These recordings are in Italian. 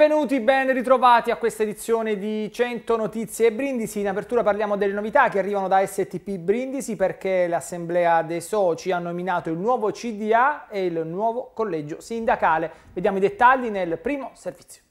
Benvenuti, ben ritrovati a questa edizione di 100 notizie e brindisi. In apertura parliamo delle novità che arrivano da STP Brindisi perché l'Assemblea dei Soci ha nominato il nuovo CDA e il nuovo collegio sindacale. Vediamo i dettagli nel primo servizio.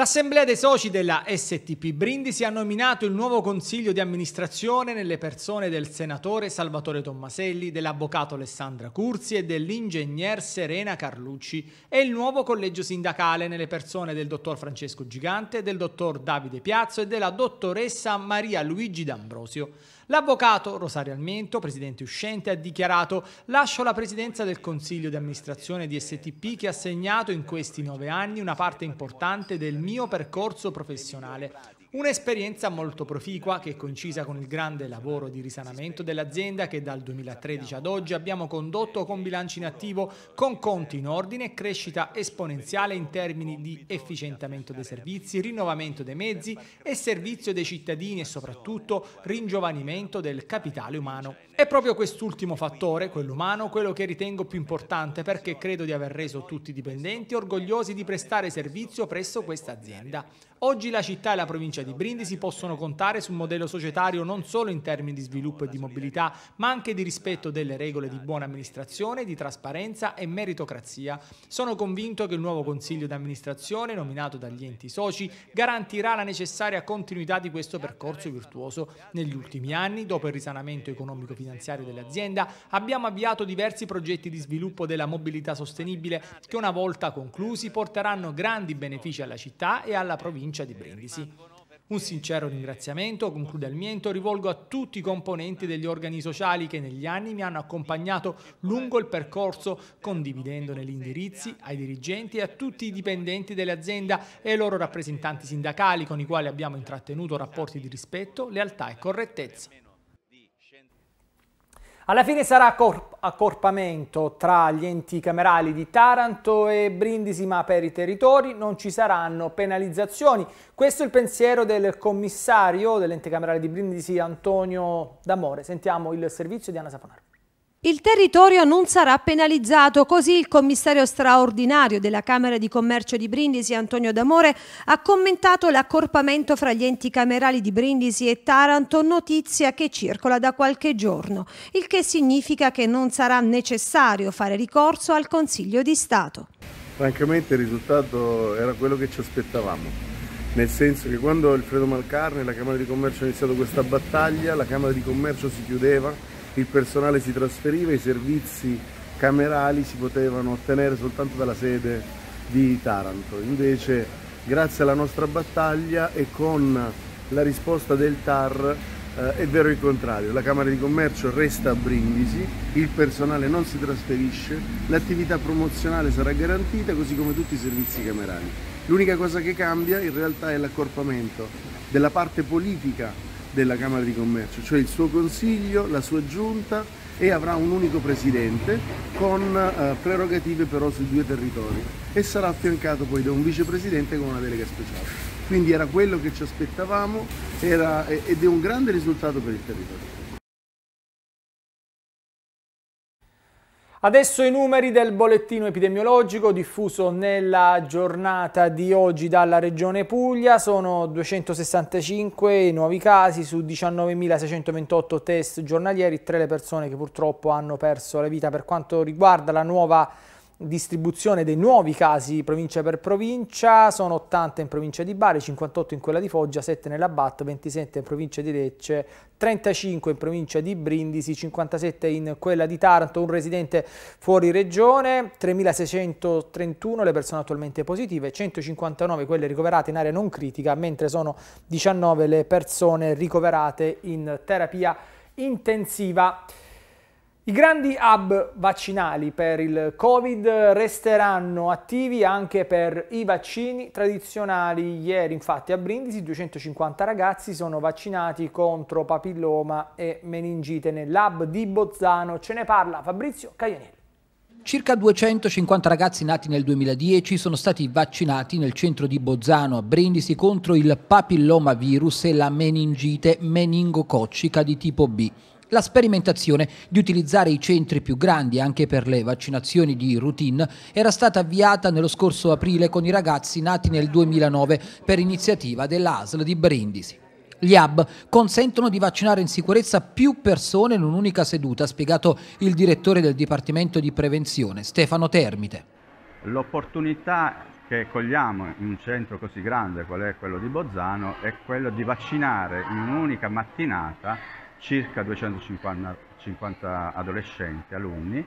L'assemblea dei soci della STP Brindisi ha nominato il nuovo consiglio di amministrazione nelle persone del senatore Salvatore Tommaselli, dell'avvocato Alessandra Curzi e dell'ingegner Serena Carlucci e il nuovo collegio sindacale nelle persone del dottor Francesco Gigante, del dottor Davide Piazzo e della dottoressa Maria Luigi D'Ambrosio. L'avvocato Rosario Almento, presidente uscente, ha dichiarato «Lascio la presidenza del Consiglio di amministrazione di STP che ha segnato in questi nove anni una parte importante del mio percorso professionale, Un'esperienza molto proficua che è coincisa con il grande lavoro di risanamento dell'azienda che dal 2013 ad oggi abbiamo condotto con bilanci in attivo, con conti in ordine e crescita esponenziale in termini di efficientamento dei servizi, rinnovamento dei mezzi e servizio dei cittadini e soprattutto ringiovanimento del capitale umano. È proprio quest'ultimo fattore, quello umano, quello che ritengo più importante perché credo di aver reso tutti i dipendenti orgogliosi di prestare servizio presso questa azienda. Oggi la città e la provincia di Brindisi possono contare su un modello societario non solo in termini di sviluppo e di mobilità, ma anche di rispetto delle regole di buona amministrazione, di trasparenza e meritocrazia. Sono convinto che il nuovo consiglio di amministrazione, nominato dagli enti soci, garantirà la necessaria continuità di questo percorso virtuoso. Negli ultimi anni, dopo il risanamento economico-finanziario dell'azienda, abbiamo avviato diversi progetti di sviluppo della mobilità sostenibile che una volta conclusi porteranno grandi benefici alla città e alla provincia provincia di Brindisi. Un sincero ringraziamento, conclude il miento, rivolgo a tutti i componenti degli organi sociali che negli anni mi hanno accompagnato lungo il percorso, condividendone gli indirizzi ai dirigenti e a tutti i dipendenti dell'azienda e ai loro rappresentanti sindacali con i quali abbiamo intrattenuto rapporti di rispetto, lealtà e correttezza. Alla fine sarà accorpamento tra gli enti camerali di Taranto e Brindisi, ma per i territori non ci saranno penalizzazioni. Questo è il pensiero del commissario dell'ente camerale di Brindisi, Antonio D'Amore. Sentiamo il servizio di Anna Saponaro. Il territorio non sarà penalizzato, così il commissario straordinario della Camera di Commercio di Brindisi, Antonio D'Amore, ha commentato l'accorpamento fra gli enti camerali di Brindisi e Taranto, notizia che circola da qualche giorno, il che significa che non sarà necessario fare ricorso al Consiglio di Stato. Francamente il risultato era quello che ci aspettavamo, nel senso che quando Alfredo Malcarne e la Camera di Commercio hanno iniziato questa battaglia, la Camera di Commercio si chiudeva il personale si trasferiva, i servizi camerali si potevano ottenere soltanto dalla sede di Taranto. Invece grazie alla nostra battaglia e con la risposta del TAR eh, è vero il contrario, la Camera di Commercio resta a Brindisi, il personale non si trasferisce, l'attività promozionale sarà garantita così come tutti i servizi camerali. L'unica cosa che cambia in realtà è l'accorpamento della parte politica della Camera di Commercio, cioè il suo consiglio, la sua giunta e avrà un unico presidente con eh, prerogative però sui due territori e sarà affiancato poi da un vicepresidente con una delega speciale. Quindi era quello che ci aspettavamo era, ed è un grande risultato per il territorio. Adesso i numeri del bollettino epidemiologico diffuso nella giornata di oggi dalla Regione Puglia sono 265 nuovi casi su 19.628 test giornalieri, tre le persone che purtroppo hanno perso la vita. Per quanto riguarda la nuova distribuzione dei nuovi casi provincia per provincia, sono 80 in provincia di Bari, 58 in quella di Foggia, 7 nella BAT, 27 in provincia di Lecce, 35 in provincia di Brindisi, 57 in quella di Taranto, un residente fuori regione, 3.631 le persone attualmente positive, 159 quelle ricoverate in area non critica, mentre sono 19 le persone ricoverate in terapia intensiva. I grandi hub vaccinali per il Covid resteranno attivi anche per i vaccini tradizionali. Ieri infatti a Brindisi 250 ragazzi sono vaccinati contro papilloma e meningite nell'hub di Bozzano. Ce ne parla Fabrizio Caglianelli. Circa 250 ragazzi nati nel 2010 sono stati vaccinati nel centro di Bozzano a Brindisi contro il papillomavirus e la meningite meningococcica di tipo B la sperimentazione di utilizzare i centri più grandi anche per le vaccinazioni di routine era stata avviata nello scorso aprile con i ragazzi nati nel 2009 per iniziativa dell'ASL di Brindisi. Gli hub consentono di vaccinare in sicurezza più persone in un'unica seduta, ha spiegato il direttore del Dipartimento di Prevenzione, Stefano Termite. L'opportunità che cogliamo in un centro così grande qual è quello di Bozzano è quello di vaccinare in un'unica mattinata circa 250 adolescenti, alunni,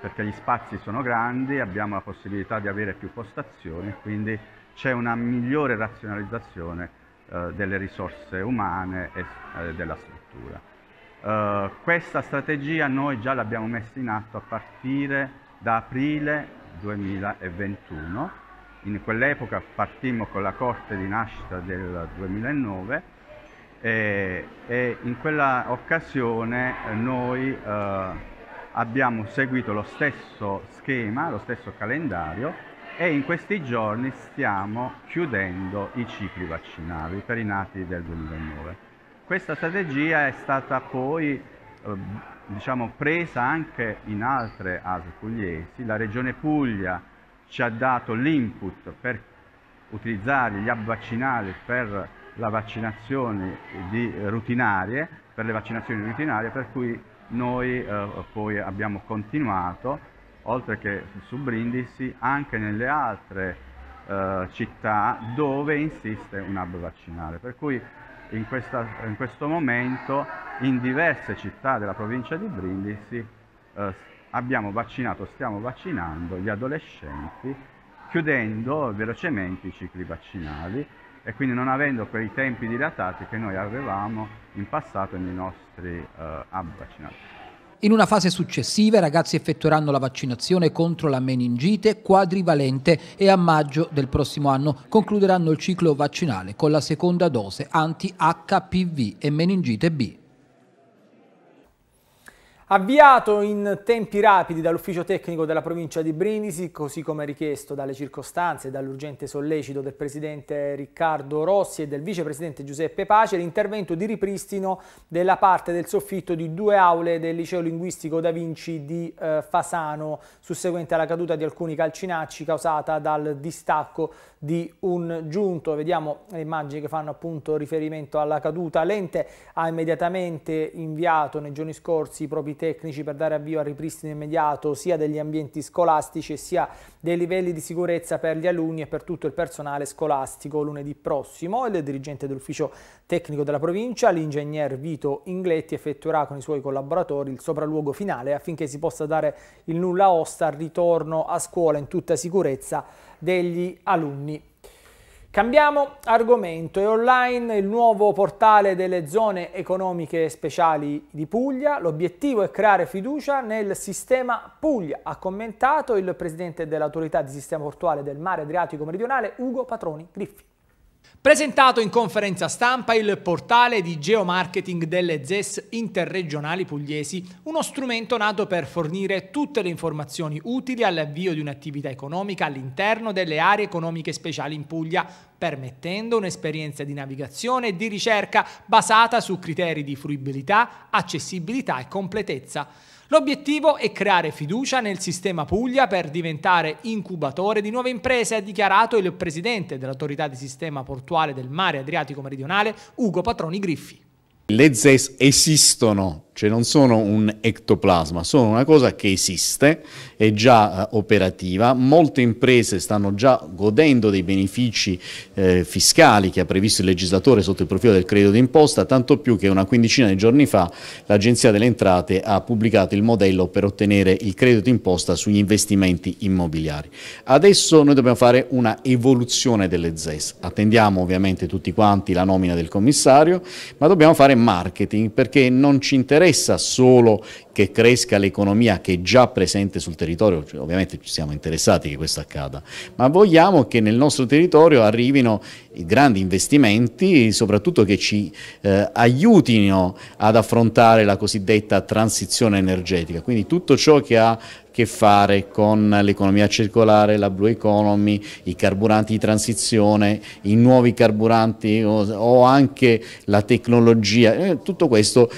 perché gli spazi sono grandi, abbiamo la possibilità di avere più postazioni, quindi c'è una migliore razionalizzazione eh, delle risorse umane e eh, della struttura. Eh, questa strategia noi già l'abbiamo messa in atto a partire da aprile 2021, in quell'epoca partimmo con la corte di nascita del 2009 e, e in quella occasione eh, noi eh, abbiamo seguito lo stesso schema, lo stesso calendario e in questi giorni stiamo chiudendo i cicli vaccinali per i nati del 2009. Questa strategia è stata poi eh, diciamo, presa anche in altre ASL pugliesi, la Regione Puglia ci ha dato l'input per utilizzare gli app vaccinali per la vaccinazione di rutinarie, per le vaccinazioni rutinarie, per cui noi eh, poi abbiamo continuato, oltre che su Brindisi, anche nelle altre eh, città dove insiste un hub vaccinale. Per cui in, questa, in, questo momento in diverse città della provincia di Brindisi eh, abbiamo vaccinato, stiamo vaccinando gli adolescenti chiudendo velocemente i cicli vaccinali e quindi non avendo quei tempi dilatati che noi avevamo in passato nei nostri eh, hub vaccinati. In una fase successiva i ragazzi effettueranno la vaccinazione contro la meningite quadrivalente e a maggio del prossimo anno concluderanno il ciclo vaccinale con la seconda dose anti-HPV e meningite B. Avviato in tempi rapidi dall'ufficio tecnico della provincia di Brindisi, così come richiesto dalle circostanze e dall'urgente sollecito del presidente Riccardo Rossi e del vicepresidente Giuseppe Pace, l'intervento di ripristino della parte del soffitto di due aule del liceo linguistico Da Vinci di eh, Fasano, susseguente alla caduta di alcuni calcinacci causata dal distacco di un giunto. Vediamo le immagini che fanno appunto riferimento alla caduta. L'ente ha immediatamente inviato nei giorni scorsi i propri tecnici per dare avvio al ripristino immediato sia degli ambienti scolastici sia dei livelli di sicurezza per gli alunni e per tutto il personale scolastico lunedì prossimo. Il dirigente dell'ufficio tecnico della provincia, l'ingegner Vito Ingletti, effettuerà con i suoi collaboratori il sopralluogo finale affinché si possa dare il nulla osta al ritorno a scuola in tutta sicurezza degli alunni. Cambiamo argomento, è online il nuovo portale delle zone economiche speciali di Puglia, l'obiettivo è creare fiducia nel sistema Puglia, ha commentato il presidente dell'autorità di sistema portuale del mare Adriatico Meridionale Ugo Patroni Griffi. Presentato in conferenza stampa il portale di geomarketing delle ZES interregionali pugliesi, uno strumento nato per fornire tutte le informazioni utili all'avvio di un'attività economica all'interno delle aree economiche speciali in Puglia, permettendo un'esperienza di navigazione e di ricerca basata su criteri di fruibilità, accessibilità e completezza. L'obiettivo è creare fiducia nel sistema Puglia per diventare incubatore di nuove imprese, ha dichiarato il presidente dell'autorità di sistema portuale del mare Adriatico Meridionale, Ugo Patroni Griffi. Le ZES esistono cioè non sono un ectoplasma, sono una cosa che esiste, è già eh, operativa, molte imprese stanno già godendo dei benefici eh, fiscali che ha previsto il legislatore sotto il profilo del credito d'imposta, tanto più che una quindicina di giorni fa l'Agenzia delle Entrate ha pubblicato il modello per ottenere il credito d'imposta sugli investimenti immobiliari. Adesso noi dobbiamo fare una evoluzione delle ZES, attendiamo ovviamente tutti quanti la nomina del commissario, ma dobbiamo fare marketing perché non ci interessa interessa solo che cresca l'economia che è già presente sul territorio, cioè, ovviamente ci siamo interessati che questo accada, ma vogliamo che nel nostro territorio arrivino grandi investimenti, soprattutto che ci eh, aiutino ad affrontare la cosiddetta transizione energetica, quindi tutto ciò che ha che fare con l'economia circolare, la blue economy, i carburanti di transizione, i nuovi carburanti o, o anche la tecnologia, eh, tutto questo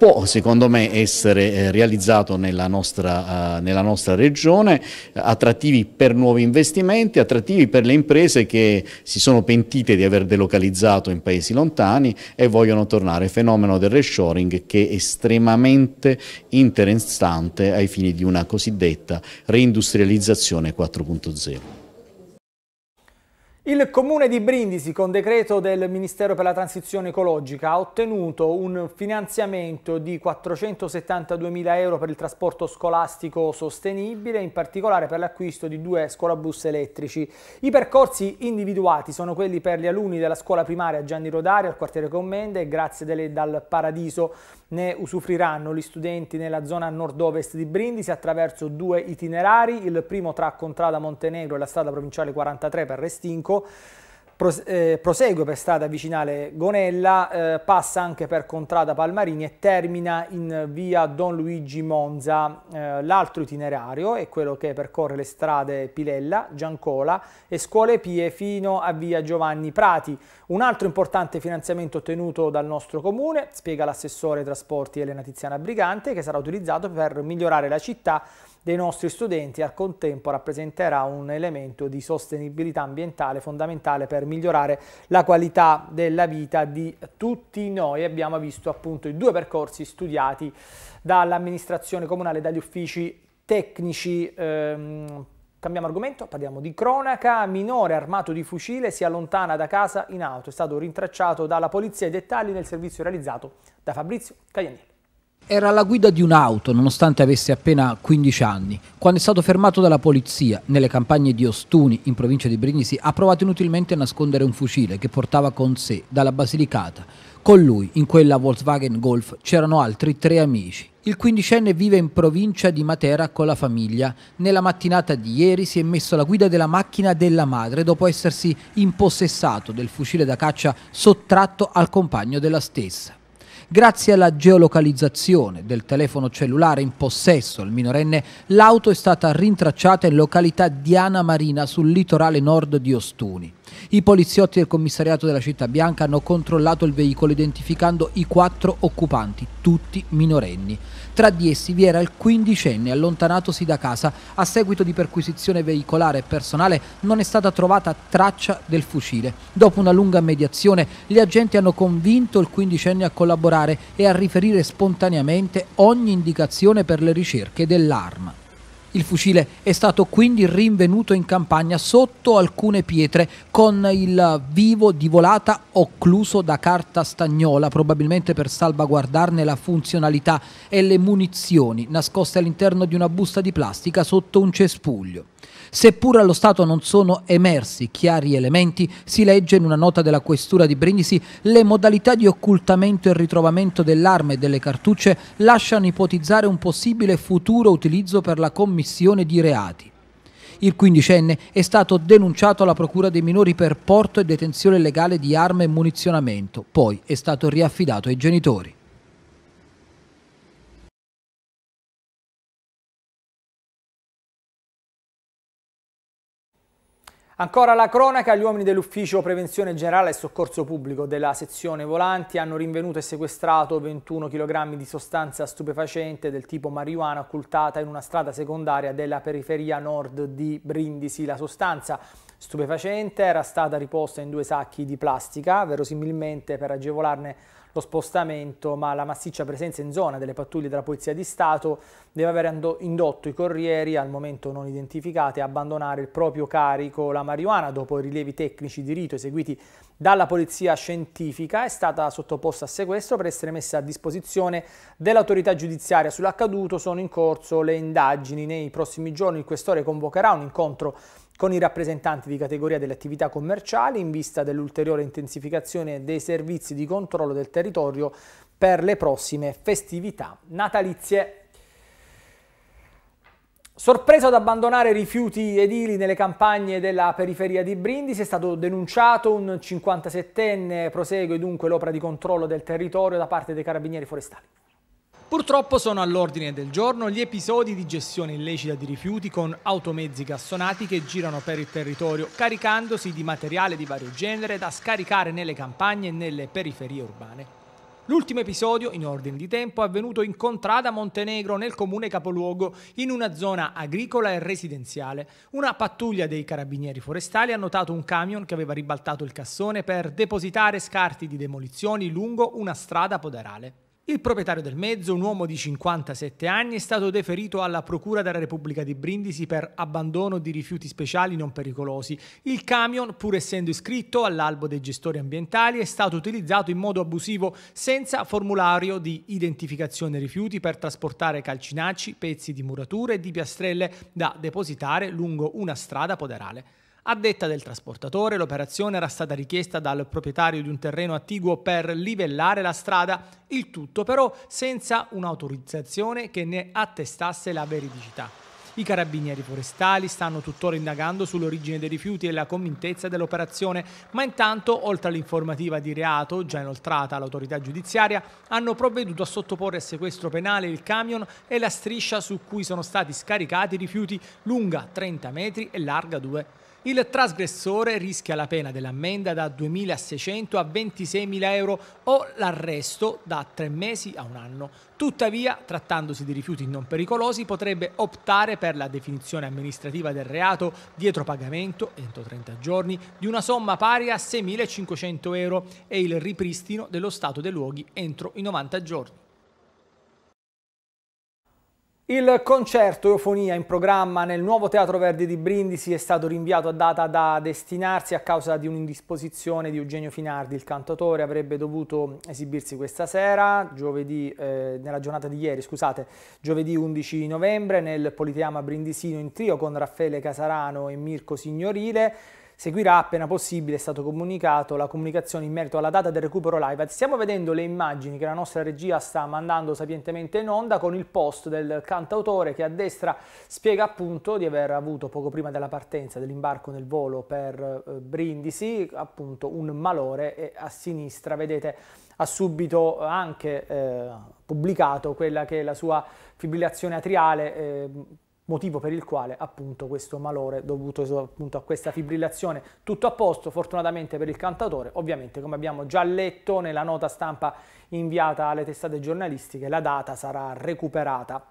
può secondo me essere eh, realizzato nella nostra, eh, nella nostra regione, attrattivi per nuovi investimenti, attrattivi per le imprese che si sono pentite di aver delocalizzato in paesi lontani e vogliono tornare, fenomeno del reshoring che è estremamente interessante ai fini di una cosiddetta reindustrializzazione 4.0. Il comune di Brindisi con decreto del Ministero per la Transizione Ecologica ha ottenuto un finanziamento di 472.000 euro per il trasporto scolastico sostenibile, in particolare per l'acquisto di due scolabus elettrici. I percorsi individuati sono quelli per gli alunni della scuola primaria Gianni Rodari al quartiere Commende e Grazie delle, dal Paradiso ne usufruiranno gli studenti nella zona nord-ovest di Brindisi attraverso due itinerari, il primo tra Contrada Montenegro e la strada provinciale 43 per Restinco, Pros eh, prosegue per strada vicinale Gonella, eh, passa anche per Contrada Palmarini e termina in via Don Luigi Monza. Eh, l'altro itinerario è quello che percorre le strade Pilella, Giancola e Scuole Pie fino a via Giovanni Prati. Un altro importante finanziamento ottenuto dal nostro comune, spiega l'assessore trasporti Elena Tiziana Brigante, che sarà utilizzato per migliorare la città dei nostri studenti e al contempo rappresenterà un elemento di sostenibilità ambientale fondamentale per migliorare la qualità della vita di tutti noi. Abbiamo visto appunto i due percorsi studiati dall'amministrazione comunale e dagli uffici tecnici. Ehm, Cambiamo argomento, parliamo di cronaca. Minore armato di fucile si allontana da casa in auto. È stato rintracciato dalla polizia. I dettagli nel servizio realizzato da Fabrizio Caglianelli. Era alla guida di un'auto, nonostante avesse appena 15 anni. Quando è stato fermato dalla polizia, nelle campagne di Ostuni, in provincia di Brindisi, ha provato inutilmente a nascondere un fucile che portava con sé dalla Basilicata. Con lui, in quella Volkswagen Golf, c'erano altri tre amici. Il quindicenne vive in provincia di Matera con la famiglia. Nella mattinata di ieri si è messo alla guida della macchina della madre dopo essersi impossessato del fucile da caccia sottratto al compagno della stessa. Grazie alla geolocalizzazione del telefono cellulare in possesso al minorenne, l'auto è stata rintracciata in località Diana Marina sul litorale nord di Ostuni. I poliziotti del commissariato della città bianca hanno controllato il veicolo identificando i quattro occupanti, tutti minorenni. Tra di essi vi era il quindicenne allontanatosi da casa. A seguito di perquisizione veicolare e personale non è stata trovata traccia del fucile. Dopo una lunga mediazione gli agenti hanno convinto il quindicenne a collaborare e a riferire spontaneamente ogni indicazione per le ricerche dell'arma. Il fucile è stato quindi rinvenuto in campagna sotto alcune pietre con il vivo di volata occluso da carta stagnola, probabilmente per salvaguardarne la funzionalità e le munizioni nascoste all'interno di una busta di plastica sotto un cespuglio. Seppur allo Stato non sono emersi chiari elementi, si legge in una nota della questura di Brindisi le modalità di occultamento e ritrovamento dell'arma e delle cartucce lasciano ipotizzare un possibile futuro utilizzo per la commissione di reati. Il quindicenne è stato denunciato alla Procura dei minori per porto e detenzione legale di arme e munizionamento, poi è stato riaffidato ai genitori. Ancora la cronaca, gli uomini dell'Ufficio Prevenzione Generale e Soccorso Pubblico della sezione Volanti hanno rinvenuto e sequestrato 21 kg di sostanza stupefacente del tipo marijuana occultata in una strada secondaria della periferia nord di Brindisi. La sostanza stupefacente era stata riposta in due sacchi di plastica, verosimilmente per agevolarne lo spostamento, ma la massiccia presenza in zona delle pattuglie della Polizia di Stato deve aver indotto i corrieri, al momento non identificati, a abbandonare il proprio carico la marijuana dopo i rilievi tecnici di rito eseguiti dalla Polizia Scientifica, è stata sottoposta a sequestro per essere messa a disposizione dell'autorità giudiziaria. Sull'accaduto sono in corso le indagini. Nei prossimi giorni il questore convocherà un incontro con i rappresentanti di categoria delle attività commerciali in vista dell'ulteriore intensificazione dei servizi di controllo del territorio per le prossime festività natalizie. Sorpreso ad abbandonare rifiuti edili nelle campagne della periferia di Brindisi, è stato denunciato un 57enne, prosegue dunque l'opera di controllo del territorio da parte dei carabinieri forestali. Purtroppo sono all'ordine del giorno gli episodi di gestione illecita di rifiuti con automezzi gassonati che girano per il territorio caricandosi di materiale di vario genere da scaricare nelle campagne e nelle periferie urbane. L'ultimo episodio, in ordine di tempo, è avvenuto in Contrada Montenegro, nel comune capoluogo, in una zona agricola e residenziale. Una pattuglia dei carabinieri forestali ha notato un camion che aveva ribaltato il cassone per depositare scarti di demolizioni lungo una strada poderale. Il proprietario del mezzo, un uomo di 57 anni, è stato deferito alla Procura della Repubblica di Brindisi per abbandono di rifiuti speciali non pericolosi. Il camion, pur essendo iscritto all'albo dei gestori ambientali, è stato utilizzato in modo abusivo senza formulario di identificazione rifiuti per trasportare calcinacci, pezzi di murature e di piastrelle da depositare lungo una strada poderale. A detta del trasportatore, l'operazione era stata richiesta dal proprietario di un terreno attiguo per livellare la strada, il tutto però senza un'autorizzazione che ne attestasse la veridicità. I carabinieri forestali stanno tuttora indagando sull'origine dei rifiuti e la convintezza dell'operazione, ma intanto, oltre all'informativa di reato già inoltrata all'autorità giudiziaria, hanno provveduto a sottoporre a sequestro penale il camion e la striscia su cui sono stati scaricati i rifiuti, lunga 30 metri e larga 2. Il trasgressore rischia la pena dell'ammenda da 2.600 a 26.000 euro o l'arresto da tre mesi a un anno. Tuttavia, trattandosi di rifiuti non pericolosi, potrebbe optare per la definizione amministrativa del reato dietro pagamento, entro 30 giorni, di una somma pari a 6.500 euro e il ripristino dello stato dei luoghi entro i 90 giorni. Il concerto Eufonia in programma nel nuovo Teatro Verdi di Brindisi è stato rinviato a data da destinarsi a causa di un'indisposizione di Eugenio Finardi. Il cantatore avrebbe dovuto esibirsi questa sera, giovedì, eh, nella giornata di ieri, scusate, giovedì 11 novembre nel Politeama Brindisino in trio con Raffaele Casarano e Mirko Signorile. Seguirà appena possibile, è stato comunicato, la comunicazione in merito alla data del recupero live. Stiamo vedendo le immagini che la nostra regia sta mandando sapientemente in onda con il post del cantautore che a destra spiega appunto di aver avuto poco prima della partenza, dell'imbarco nel volo per eh, Brindisi, appunto un malore e a sinistra vedete ha subito anche eh, pubblicato quella che è la sua fibrillazione atriale eh, motivo per il quale appunto questo malore dovuto appunto a questa fibrillazione. Tutto a posto fortunatamente per il cantatore, ovviamente come abbiamo già letto nella nota stampa inviata alle testate giornalistiche la data sarà recuperata.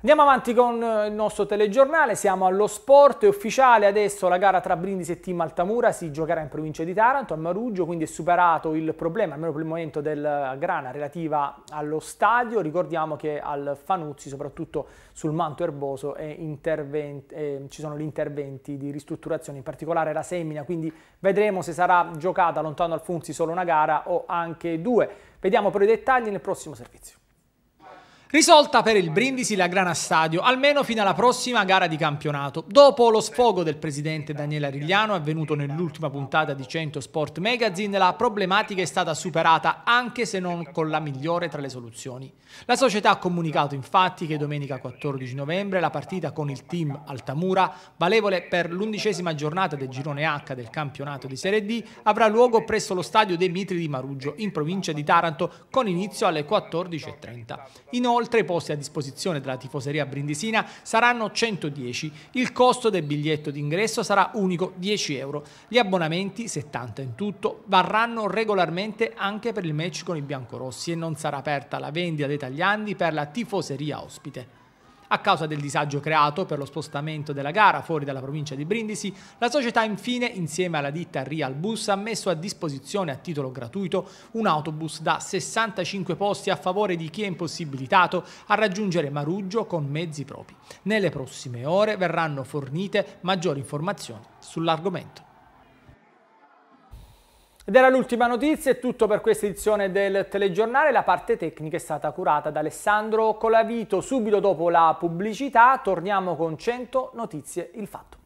Andiamo avanti con eh, il nostro telegiornale, siamo allo sport, è ufficiale adesso la gara tra Brindisi e Team Altamura, si giocherà in provincia di Taranto, a Maruggio, quindi è superato il problema, almeno per il momento, del grana relativa allo stadio, ricordiamo che al Fanuzzi, soprattutto sul manto erboso, eh, ci sono gli interventi di ristrutturazione, in particolare la semina, quindi vedremo se sarà giocata lontano al Funzi solo una gara o anche due. Vediamo però i dettagli nel prossimo servizio. Risolta per il Brindisi la grana stadio, almeno fino alla prossima gara di campionato. Dopo lo sfogo del presidente Daniele Arigliano, avvenuto nell'ultima puntata di 100 Sport Magazine, la problematica è stata superata anche se non con la migliore tra le soluzioni. La società ha comunicato infatti che domenica 14 novembre la partita con il team Altamura, valevole per l'undicesima giornata del girone H del campionato di Serie D, avrà luogo presso lo stadio Demitri di Maruggio, in provincia di Taranto, con inizio alle 14.30. Inoltre, Inoltre i posti a disposizione della tifoseria brindisina saranno 110. Il costo del biglietto d'ingresso sarà unico 10 euro. Gli abbonamenti, 70 in tutto, varranno regolarmente anche per il match con i biancorossi e non sarà aperta la vendita dei tagliandi per la tifoseria ospite. A causa del disagio creato per lo spostamento della gara fuori dalla provincia di Brindisi, la società infine, insieme alla ditta Real Bus, ha messo a disposizione a titolo gratuito un autobus da 65 posti a favore di chi è impossibilitato a raggiungere Maruggio con mezzi propri. Nelle prossime ore verranno fornite maggiori informazioni sull'argomento. Ed era l'ultima notizia, è tutto per questa edizione del telegiornale. La parte tecnica è stata curata da Alessandro Colavito. Subito dopo la pubblicità torniamo con 100 notizie il fatto.